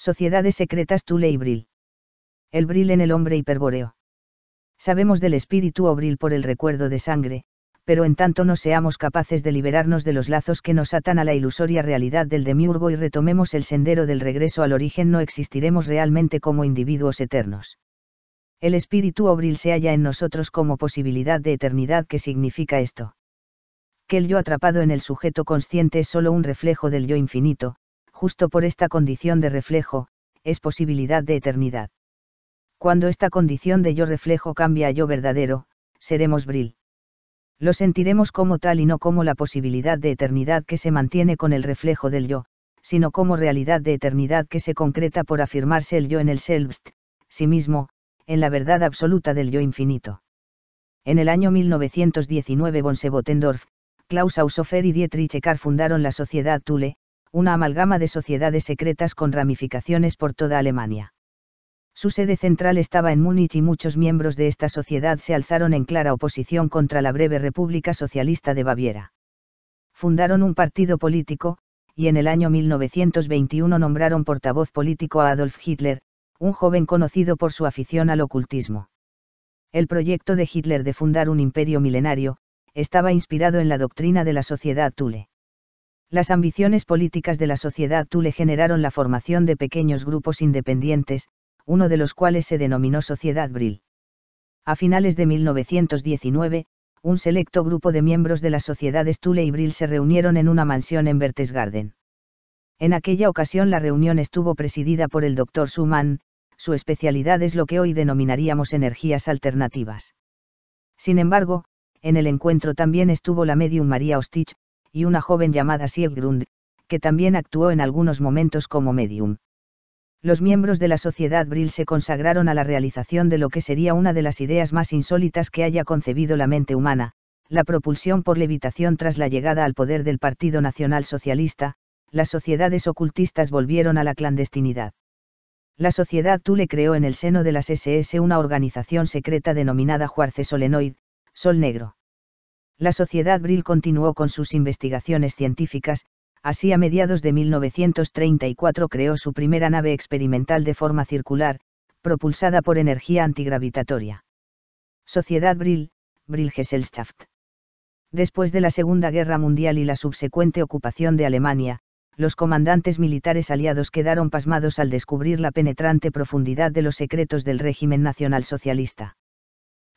Sociedades secretas Tule y Bril. El Bril en el hombre hiperbóreo. Sabemos del espíritu Obril por el recuerdo de sangre, pero en tanto no seamos capaces de liberarnos de los lazos que nos atan a la ilusoria realidad del demiurgo y retomemos el sendero del regreso al origen, no existiremos realmente como individuos eternos. El espíritu obril se halla en nosotros como posibilidad de eternidad. ¿Qué significa esto? Que el yo atrapado en el sujeto consciente es solo un reflejo del yo infinito, justo por esta condición de reflejo, es posibilidad de eternidad. Cuando esta condición de yo reflejo cambia a yo verdadero, seremos bril. Lo sentiremos como tal y no como la posibilidad de eternidad que se mantiene con el reflejo del yo, sino como realidad de eternidad que se concreta por afirmarse el yo en el selbst, sí mismo, en la verdad absoluta del yo infinito. En el año 1919 von Sebotendorf, Klaus Haushofer y Dietrich Eckart fundaron la sociedad Thule, una amalgama de sociedades secretas con ramificaciones por toda Alemania. Su sede central estaba en Múnich y muchos miembros de esta sociedad se alzaron en clara oposición contra la breve República Socialista de Baviera. Fundaron un partido político, y en el año 1921 nombraron portavoz político a Adolf Hitler, un joven conocido por su afición al ocultismo. El proyecto de Hitler de fundar un imperio milenario, estaba inspirado en la doctrina de la sociedad Thule. Las ambiciones políticas de la sociedad Thule generaron la formación de pequeños grupos independientes, uno de los cuales se denominó Sociedad Bril. A finales de 1919, un selecto grupo de miembros de las sociedades Thule y Brill se reunieron en una mansión en Bertesgarden. En aquella ocasión la reunión estuvo presidida por el doctor Schumann, su especialidad es lo que hoy denominaríamos energías alternativas. Sin embargo, en el encuentro también estuvo la medium María Ostich, y una joven llamada Sieggrund, que también actuó en algunos momentos como medium. Los miembros de la Sociedad Brill se consagraron a la realización de lo que sería una de las ideas más insólitas que haya concebido la mente humana, la propulsión por levitación tras la llegada al poder del Partido Nacional Socialista, las sociedades ocultistas volvieron a la clandestinidad. La sociedad Tule creó en el seno de las SS una organización secreta denominada Juarce Solenoid, Sol Negro la Sociedad Brill continuó con sus investigaciones científicas, así a mediados de 1934 creó su primera nave experimental de forma circular, propulsada por energía antigravitatoria. Sociedad Brill, Brill Gesellschaft. Después de la Segunda Guerra Mundial y la subsecuente ocupación de Alemania, los comandantes militares aliados quedaron pasmados al descubrir la penetrante profundidad de los secretos del régimen nacionalsocialista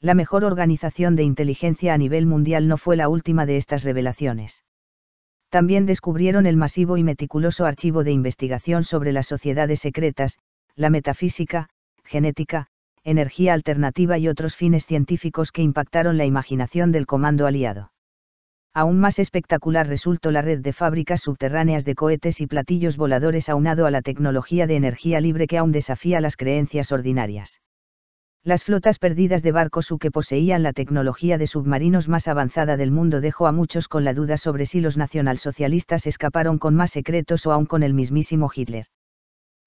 la mejor organización de inteligencia a nivel mundial no fue la última de estas revelaciones. También descubrieron el masivo y meticuloso archivo de investigación sobre las sociedades secretas, la metafísica, genética, energía alternativa y otros fines científicos que impactaron la imaginación del comando aliado. Aún más espectacular resultó la red de fábricas subterráneas de cohetes y platillos voladores aunado a la tecnología de energía libre que aún desafía las creencias ordinarias. Las flotas perdidas de barcos U que poseían la tecnología de submarinos más avanzada del mundo dejó a muchos con la duda sobre si los nacionalsocialistas escaparon con más secretos o aún con el mismísimo Hitler.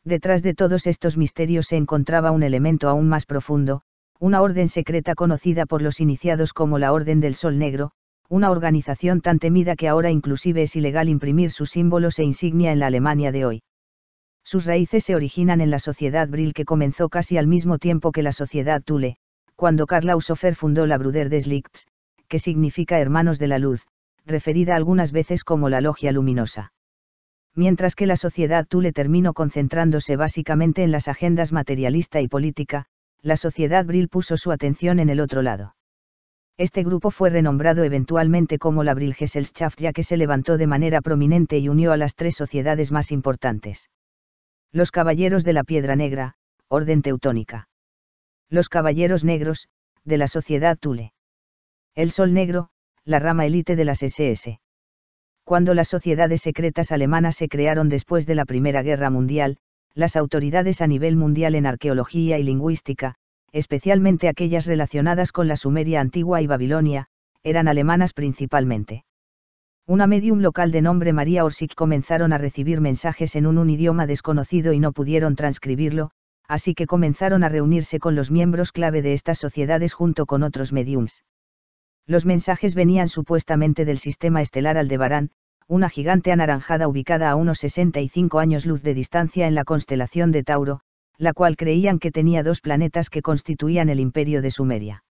Detrás de todos estos misterios se encontraba un elemento aún más profundo, una orden secreta conocida por los iniciados como la Orden del Sol Negro, una organización tan temida que ahora inclusive es ilegal imprimir sus símbolos e insignia en la Alemania de hoy. Sus raíces se originan en la sociedad Brill que comenzó casi al mismo tiempo que la sociedad Thule, cuando Karl Aushofer fundó la Bruder des Lichts, que significa Hermanos de la Luz, referida algunas veces como la Logia Luminosa. Mientras que la sociedad Thule terminó concentrándose básicamente en las agendas materialista y política, la sociedad Brill puso su atención en el otro lado. Este grupo fue renombrado eventualmente como la Brill ya que se levantó de manera prominente y unió a las tres sociedades más importantes. Los Caballeros de la Piedra Negra, Orden Teutónica. Los Caballeros Negros, de la Sociedad Tule. El Sol Negro, la rama élite de las SS. Cuando las sociedades secretas alemanas se crearon después de la Primera Guerra Mundial, las autoridades a nivel mundial en arqueología y lingüística, especialmente aquellas relacionadas con la Sumeria antigua y Babilonia, eran alemanas principalmente una medium local de nombre María Orsic comenzaron a recibir mensajes en un, idioma desconocido y no pudieron transcribirlo, así que comenzaron a reunirse con los miembros clave de estas sociedades junto con otros mediums. Los mensajes venían supuestamente del sistema estelar Aldebarán, una gigante anaranjada ubicada a unos 65 años luz de distancia en la constelación de Tauro, la cual creían que tenía dos planetas que constituían el imperio de Sumeria.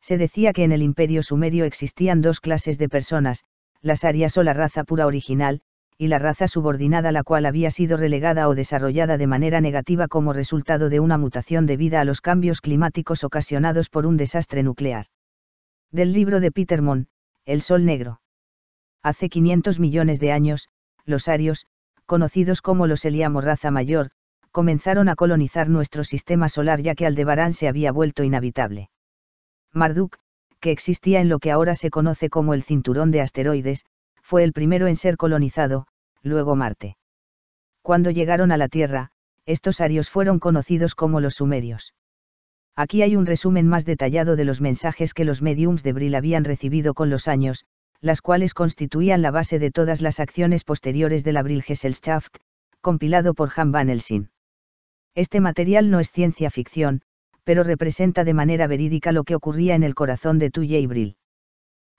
Se decía que en el imperio sumerio existían dos clases de personas, las arias o la raza pura original, y la raza subordinada la cual había sido relegada o desarrollada de manera negativa como resultado de una mutación debida a los cambios climáticos ocasionados por un desastre nuclear. Del libro de Peter El Sol Negro. Hace 500 millones de años, los arios, conocidos como los Eliamo raza mayor, comenzaron a colonizar nuestro sistema solar ya que Aldebarán se había vuelto inhabitable. Marduk, que existía en lo que ahora se conoce como el cinturón de asteroides, fue el primero en ser colonizado, luego Marte. Cuando llegaron a la Tierra, estos arios fueron conocidos como los sumerios. Aquí hay un resumen más detallado de los mensajes que los mediums de Brill habían recibido con los años, las cuales constituían la base de todas las acciones posteriores de la Brill Gesellschaft, compilado por Han Van Helsing. Este material no es ciencia ficción, pero representa de manera verídica lo que ocurría en el corazón de tu y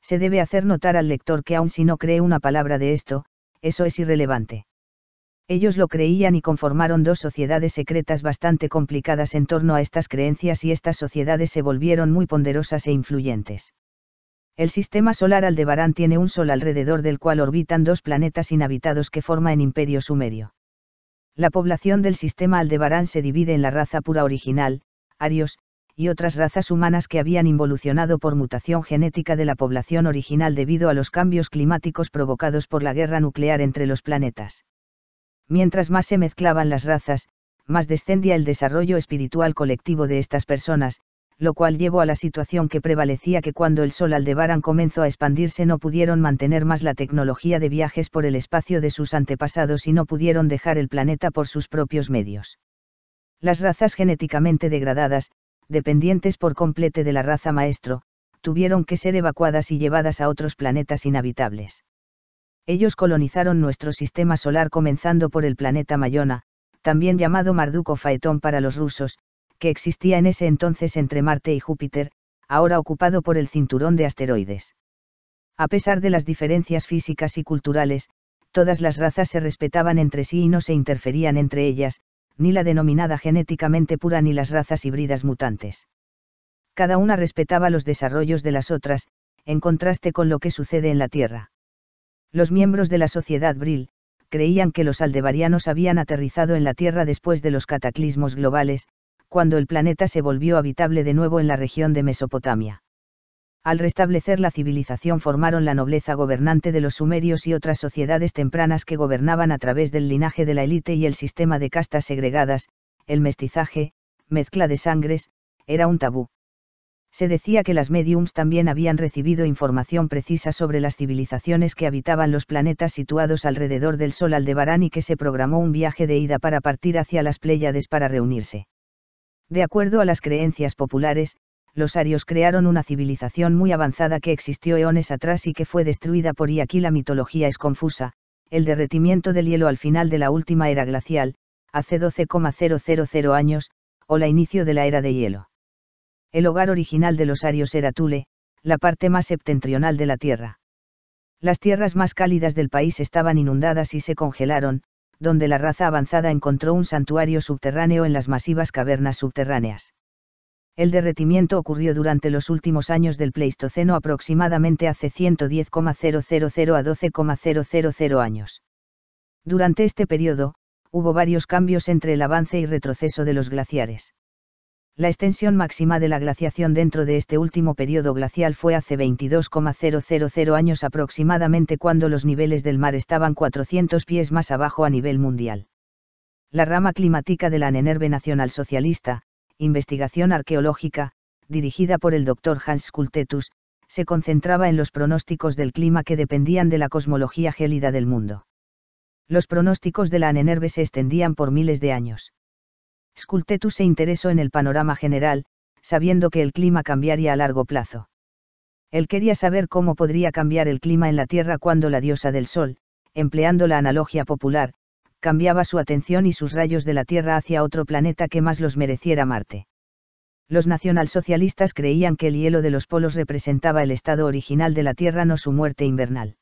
Se debe hacer notar al lector que aun si no cree una palabra de esto, eso es irrelevante. Ellos lo creían y conformaron dos sociedades secretas bastante complicadas en torno a estas creencias y estas sociedades se volvieron muy ponderosas e influyentes. El sistema solar Aldebarán tiene un sol alrededor del cual orbitan dos planetas inhabitados que forman el imperio sumerio. La población del sistema Aldebarán se divide en la raza pura original, arios, y otras razas humanas que habían involucionado por mutación genética de la población original debido a los cambios climáticos provocados por la guerra nuclear entre los planetas. Mientras más se mezclaban las razas, más descendía el desarrollo espiritual colectivo de estas personas, lo cual llevó a la situación que prevalecía que cuando el sol Aldebaran comenzó a expandirse no pudieron mantener más la tecnología de viajes por el espacio de sus antepasados y no pudieron dejar el planeta por sus propios medios. Las razas genéticamente degradadas, dependientes por completo de la raza maestro, tuvieron que ser evacuadas y llevadas a otros planetas inhabitables. Ellos colonizaron nuestro sistema solar comenzando por el planeta Mayona, también llamado Marduco Faetón para los rusos, que existía en ese entonces entre Marte y Júpiter, ahora ocupado por el cinturón de asteroides. A pesar de las diferencias físicas y culturales, todas las razas se respetaban entre sí y no se interferían entre ellas, ni la denominada genéticamente pura ni las razas híbridas mutantes. Cada una respetaba los desarrollos de las otras, en contraste con lo que sucede en la Tierra. Los miembros de la sociedad Brill, creían que los aldebarianos habían aterrizado en la Tierra después de los cataclismos globales, cuando el planeta se volvió habitable de nuevo en la región de Mesopotamia al restablecer la civilización formaron la nobleza gobernante de los sumerios y otras sociedades tempranas que gobernaban a través del linaje de la élite y el sistema de castas segregadas, el mestizaje, mezcla de sangres, era un tabú. Se decía que las mediums también habían recibido información precisa sobre las civilizaciones que habitaban los planetas situados alrededor del Sol Aldebarán y que se programó un viaje de ida para partir hacia las Pléyades para reunirse. De acuerdo a las creencias populares, los arios crearon una civilización muy avanzada que existió eones atrás y que fue destruida por y aquí la mitología es confusa, el derretimiento del hielo al final de la última era glacial, hace 12,000 años, o la inicio de la era de hielo. El hogar original de los arios era Tule, la parte más septentrional de la Tierra. Las tierras más cálidas del país estaban inundadas y se congelaron, donde la raza avanzada encontró un santuario subterráneo en las masivas cavernas subterráneas. El derretimiento ocurrió durante los últimos años del Pleistoceno aproximadamente hace 110,000 a 12,000 años. Durante este periodo, hubo varios cambios entre el avance y retroceso de los glaciares. La extensión máxima de la glaciación dentro de este último periodo glacial fue hace 22,000 años aproximadamente cuando los niveles del mar estaban 400 pies más abajo a nivel mundial. La rama climática de la Nenerve Nacional Socialista, investigación arqueológica, dirigida por el doctor Hans Kultetus, se concentraba en los pronósticos del clima que dependían de la cosmología gélida del mundo. Los pronósticos de la anenerve se extendían por miles de años. Scultetus se interesó en el panorama general, sabiendo que el clima cambiaría a largo plazo. Él quería saber cómo podría cambiar el clima en la Tierra cuando la diosa del Sol, empleando la analogía popular, cambiaba su atención y sus rayos de la Tierra hacia otro planeta que más los mereciera Marte. Los nacionalsocialistas creían que el hielo de los polos representaba el estado original de la Tierra, no su muerte invernal.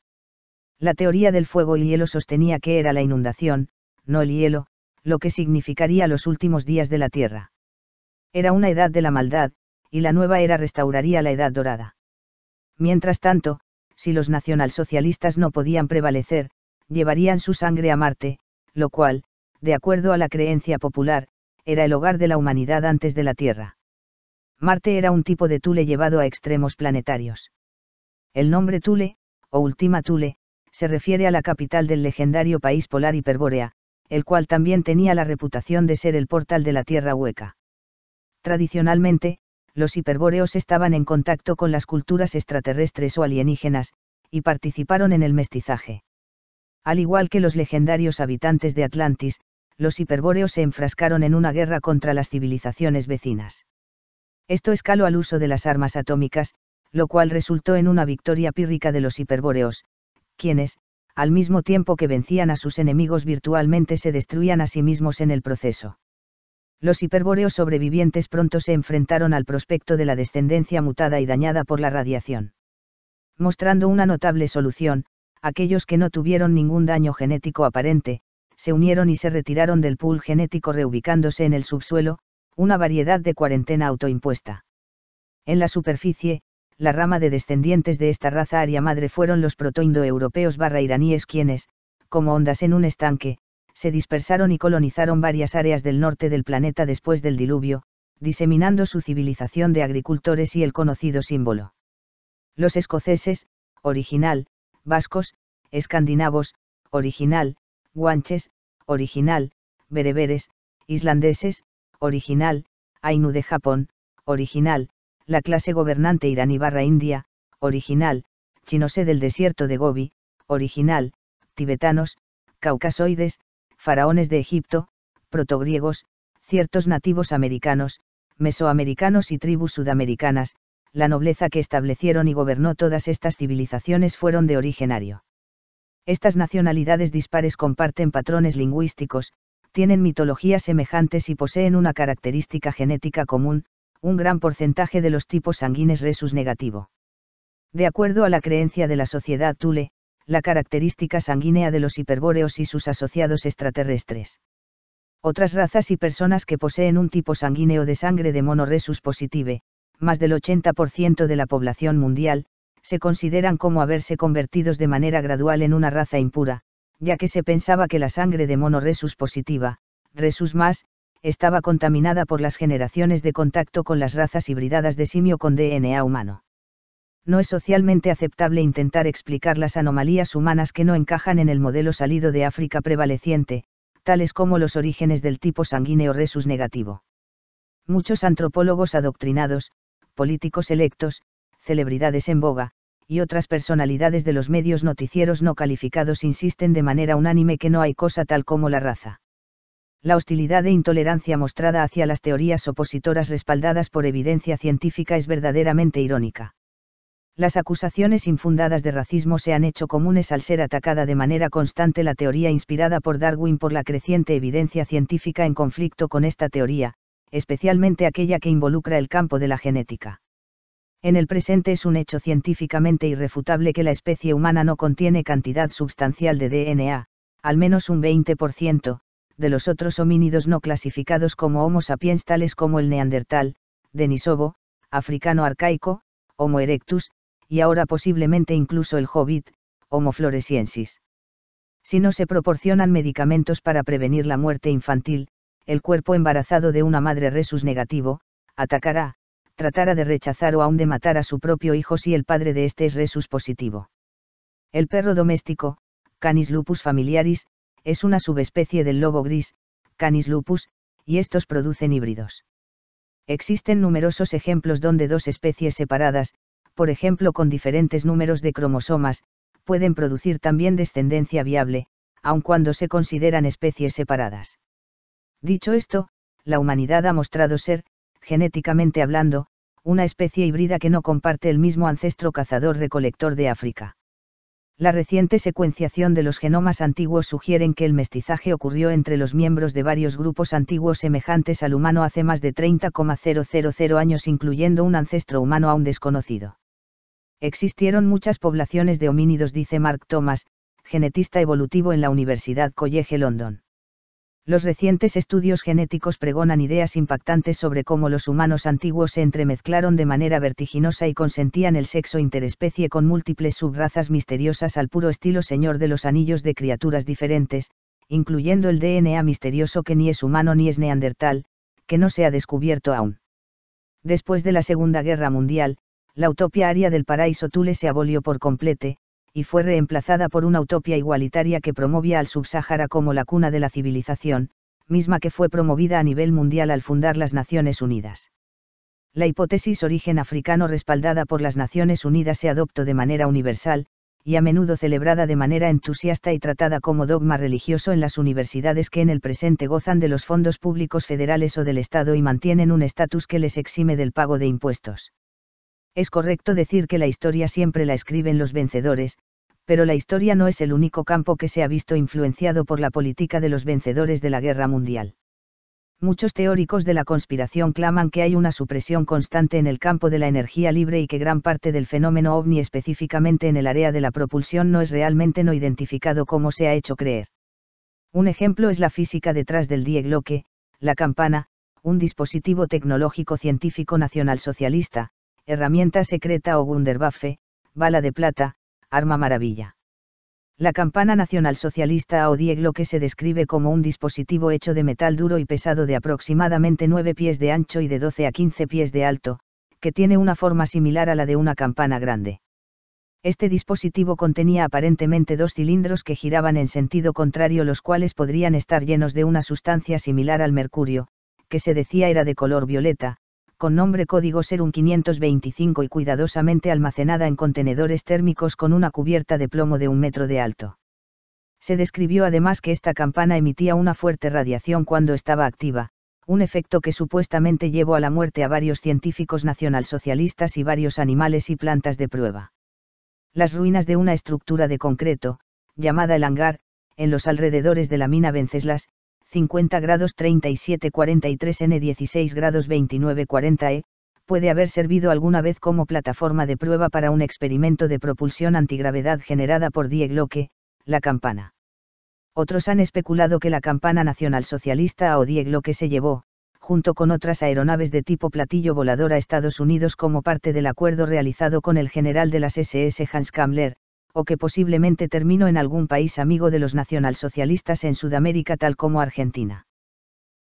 La teoría del fuego y hielo sostenía que era la inundación, no el hielo, lo que significaría los últimos días de la Tierra. Era una edad de la maldad, y la nueva era restauraría la edad dorada. Mientras tanto, si los nacionalsocialistas no podían prevalecer, llevarían su sangre a Marte, lo cual, de acuerdo a la creencia popular, era el hogar de la humanidad antes de la Tierra. Marte era un tipo de Tule llevado a extremos planetarios. El nombre Tule, o última Tule, se refiere a la capital del legendario país polar Hiperbórea, el cual también tenía la reputación de ser el portal de la Tierra hueca. Tradicionalmente, los hiperbóreos estaban en contacto con las culturas extraterrestres o alienígenas, y participaron en el mestizaje. Al igual que los legendarios habitantes de Atlantis, los hiperbóreos se enfrascaron en una guerra contra las civilizaciones vecinas. Esto escaló al uso de las armas atómicas, lo cual resultó en una victoria pírrica de los hiperbóreos, quienes, al mismo tiempo que vencían a sus enemigos virtualmente se destruían a sí mismos en el proceso. Los hiperbóreos sobrevivientes pronto se enfrentaron al prospecto de la descendencia mutada y dañada por la radiación. Mostrando una notable solución, aquellos que no tuvieron ningún daño genético aparente, se unieron y se retiraron del pool genético reubicándose en el subsuelo, una variedad de cuarentena autoimpuesta. En la superficie, la rama de descendientes de esta raza aria madre fueron los protoindoeuropeos barra iraníes quienes, como ondas en un estanque, se dispersaron y colonizaron varias áreas del norte del planeta después del diluvio, diseminando su civilización de agricultores y el conocido símbolo. Los escoceses, original, vascos, escandinavos, original, guanches, original, bereberes, islandeses, original, Ainu de Japón, original, la clase gobernante iraní barra India, original, chinose del desierto de Gobi, original, tibetanos, caucasoides, faraones de Egipto, protogriegos, ciertos nativos americanos, mesoamericanos y tribus sudamericanas, la nobleza que establecieron y gobernó todas estas civilizaciones fueron de originario. Estas nacionalidades dispares comparten patrones lingüísticos, tienen mitologías semejantes y poseen una característica genética común, un gran porcentaje de los tipos sanguíneos resus negativo. De acuerdo a la creencia de la sociedad Tule, la característica sanguínea de los hiperbóreos y sus asociados extraterrestres. Otras razas y personas que poseen un tipo sanguíneo de sangre de mono resus positive, más del 80% de la población mundial, se consideran como haberse convertidos de manera gradual en una raza impura, ya que se pensaba que la sangre de mono resus positiva, resus más, estaba contaminada por las generaciones de contacto con las razas hibridadas de simio con DNA humano. No es socialmente aceptable intentar explicar las anomalías humanas que no encajan en el modelo salido de África prevaleciente, tales como los orígenes del tipo sanguíneo resus negativo. Muchos antropólogos adoctrinados, políticos electos, celebridades en boga, y otras personalidades de los medios noticieros no calificados insisten de manera unánime que no hay cosa tal como la raza. La hostilidad e intolerancia mostrada hacia las teorías opositoras respaldadas por evidencia científica es verdaderamente irónica. Las acusaciones infundadas de racismo se han hecho comunes al ser atacada de manera constante la teoría inspirada por Darwin por la creciente evidencia científica en conflicto con esta teoría, especialmente aquella que involucra el campo de la genética. En el presente es un hecho científicamente irrefutable que la especie humana no contiene cantidad substancial de DNA, al menos un 20%, de los otros homínidos no clasificados como Homo sapiens tales como el neandertal, Denisobo, africano arcaico, Homo erectus, y ahora posiblemente incluso el hobbit, Homo floresiensis. Si no se proporcionan medicamentos para prevenir la muerte infantil, el cuerpo embarazado de una madre resus negativo, atacará, tratará de rechazar o aún de matar a su propio hijo si el padre de este es resus positivo. El perro doméstico, Canis lupus familiaris, es una subespecie del lobo gris, Canis lupus, y estos producen híbridos. Existen numerosos ejemplos donde dos especies separadas, por ejemplo con diferentes números de cromosomas, pueden producir también descendencia viable, aun cuando se consideran especies separadas. Dicho esto, la humanidad ha mostrado ser, genéticamente hablando, una especie híbrida que no comparte el mismo ancestro cazador-recolector de África. La reciente secuenciación de los genomas antiguos sugieren que el mestizaje ocurrió entre los miembros de varios grupos antiguos semejantes al humano hace más de 30,000 años incluyendo un ancestro humano aún desconocido. Existieron muchas poblaciones de homínidos dice Mark Thomas, genetista evolutivo en la Universidad College London. Los recientes estudios genéticos pregonan ideas impactantes sobre cómo los humanos antiguos se entremezclaron de manera vertiginosa y consentían el sexo interespecie con múltiples subrazas misteriosas al puro estilo Señor de los Anillos de criaturas diferentes, incluyendo el DNA misterioso que ni es humano ni es neandertal, que no se ha descubierto aún. Después de la Segunda Guerra Mundial, la utopia aria del paraíso Tule se abolió por completo y fue reemplazada por una utopía igualitaria que promovía al subsahara como la cuna de la civilización, misma que fue promovida a nivel mundial al fundar las Naciones Unidas. La hipótesis origen africano respaldada por las Naciones Unidas se adoptó de manera universal, y a menudo celebrada de manera entusiasta y tratada como dogma religioso en las universidades que en el presente gozan de los fondos públicos federales o del Estado y mantienen un estatus que les exime del pago de impuestos. Es correcto decir que la historia siempre la escriben los vencedores, pero la historia no es el único campo que se ha visto influenciado por la política de los vencedores de la guerra mundial. Muchos teóricos de la conspiración claman que hay una supresión constante en el campo de la energía libre y que gran parte del fenómeno ovni específicamente en el área de la propulsión no es realmente no identificado como se ha hecho creer. Un ejemplo es la física detrás del Die Glocke, la campana, un dispositivo tecnológico científico nacionalsocialista, herramienta secreta o Wunderwaffe, bala de plata, arma maravilla. La campana nacionalsocialista o dieglo que se describe como un dispositivo hecho de metal duro y pesado de aproximadamente 9 pies de ancho y de 12 a 15 pies de alto, que tiene una forma similar a la de una campana grande. Este dispositivo contenía aparentemente dos cilindros que giraban en sentido contrario los cuales podrían estar llenos de una sustancia similar al mercurio, que se decía era de color violeta, con nombre código Serum 525 y cuidadosamente almacenada en contenedores térmicos con una cubierta de plomo de un metro de alto. Se describió además que esta campana emitía una fuerte radiación cuando estaba activa, un efecto que supuestamente llevó a la muerte a varios científicos nacionalsocialistas y varios animales y plantas de prueba. Las ruinas de una estructura de concreto, llamada el hangar, en los alrededores de la mina Venceslas, 50 grados 43 N 16 grados E, puede haber servido alguna vez como plataforma de prueba para un experimento de propulsión antigravedad generada por Die Glocke, la campana. Otros han especulado que la campana nacionalsocialista o Die Glocke se llevó, junto con otras aeronaves de tipo platillo volador a Estados Unidos como parte del acuerdo realizado con el general de las SS Hans Kammler, o que posiblemente terminó en algún país amigo de los nacionalsocialistas en Sudamérica tal como Argentina.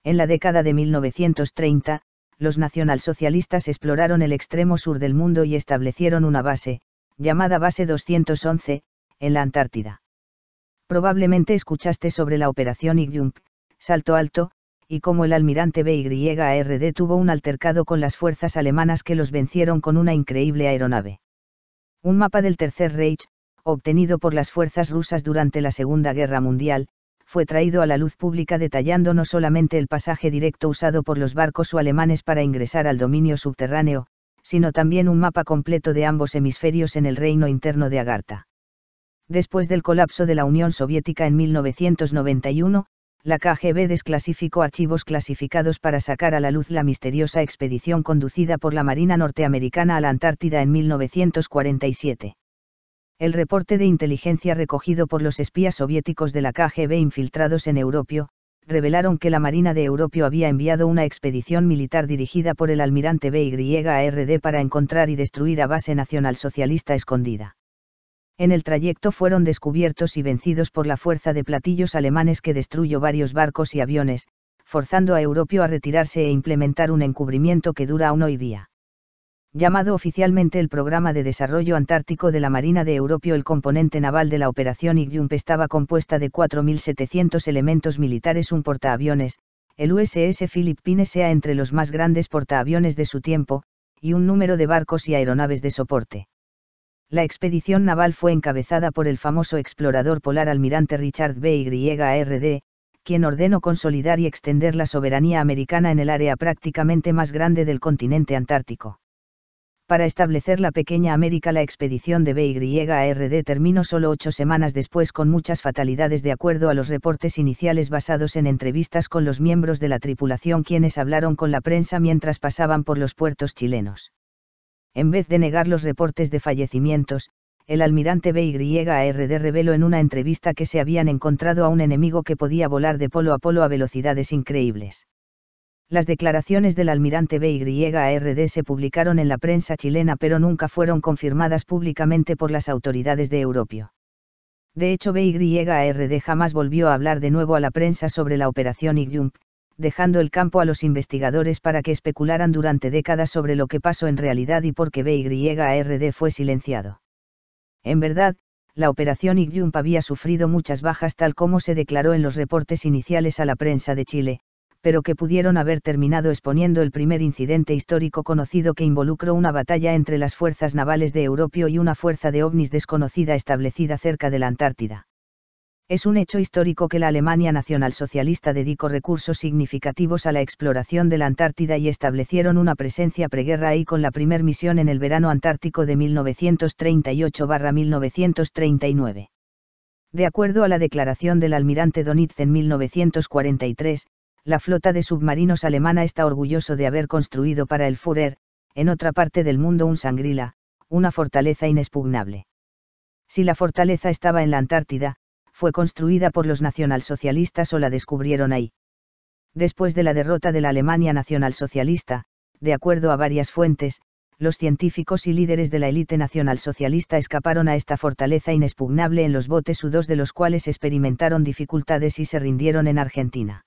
En la década de 1930, los nacionalsocialistas exploraron el extremo sur del mundo y establecieron una base, llamada Base 211, en la Antártida. Probablemente escuchaste sobre la operación Igyump, Salto Alto, y cómo el almirante BYARD tuvo un altercado con las fuerzas alemanas que los vencieron con una increíble aeronave. Un mapa del Tercer Reich, obtenido por las fuerzas rusas durante la Segunda Guerra Mundial, fue traído a la luz pública detallando no solamente el pasaje directo usado por los barcos o alemanes para ingresar al dominio subterráneo, sino también un mapa completo de ambos hemisferios en el reino interno de Agartha. Después del colapso de la Unión Soviética en 1991, la KGB desclasificó archivos clasificados para sacar a la luz la misteriosa expedición conducida por la Marina norteamericana a la Antártida en 1947 el reporte de inteligencia recogido por los espías soviéticos de la KGB infiltrados en Europio, revelaron que la Marina de Europio había enviado una expedición militar dirigida por el almirante RD para encontrar y destruir a base nacional socialista escondida. En el trayecto fueron descubiertos y vencidos por la fuerza de platillos alemanes que destruyó varios barcos y aviones, forzando a Europio a retirarse e implementar un encubrimiento que dura aún hoy día llamado oficialmente el Programa de Desarrollo Antártico de la Marina de Europa, El componente naval de la operación Igyump estaba compuesta de 4.700 elementos militares, un portaaviones, el USS Philip sea entre los más grandes portaaviones de su tiempo, y un número de barcos y aeronaves de soporte. La expedición naval fue encabezada por el famoso explorador polar almirante Richard B. R.D., quien ordenó consolidar y extender la soberanía americana en el área prácticamente más grande del continente antártico para establecer la pequeña América la expedición de BYARD terminó solo ocho semanas después con muchas fatalidades de acuerdo a los reportes iniciales basados en entrevistas con los miembros de la tripulación quienes hablaron con la prensa mientras pasaban por los puertos chilenos. En vez de negar los reportes de fallecimientos, el almirante BYARD reveló en una entrevista que se habían encontrado a un enemigo que podía volar de polo a polo a velocidades increíbles. Las declaraciones del almirante BYARD se publicaron en la prensa chilena pero nunca fueron confirmadas públicamente por las autoridades de Europio. De hecho, BYARD jamás volvió a hablar de nuevo a la prensa sobre la operación Igyump, dejando el campo a los investigadores para que especularan durante décadas sobre lo que pasó en realidad y por qué BYARD fue silenciado. En verdad, la operación Yump había sufrido muchas bajas tal como se declaró en los reportes iniciales a la prensa de Chile, pero que pudieron haber terminado exponiendo el primer incidente histórico conocido que involucró una batalla entre las fuerzas navales de Europio y una fuerza de ovnis desconocida establecida cerca de la Antártida. Es un hecho histórico que la Alemania nacionalsocialista dedicó recursos significativos a la exploración de la Antártida y establecieron una presencia preguerra ahí con la primer misión en el verano antártico de 1938-1939. De acuerdo a la declaración del almirante Donitz en 1943, la flota de submarinos alemana está orgulloso de haber construido para el Führer, en otra parte del mundo un sangrila, una fortaleza inexpugnable. Si la fortaleza estaba en la Antártida, fue construida por los nacionalsocialistas o la descubrieron ahí. Después de la derrota de la Alemania nacionalsocialista, de acuerdo a varias fuentes, los científicos y líderes de la élite nacionalsocialista escaparon a esta fortaleza inexpugnable en los botes U-2 de los cuales experimentaron dificultades y se rindieron en Argentina.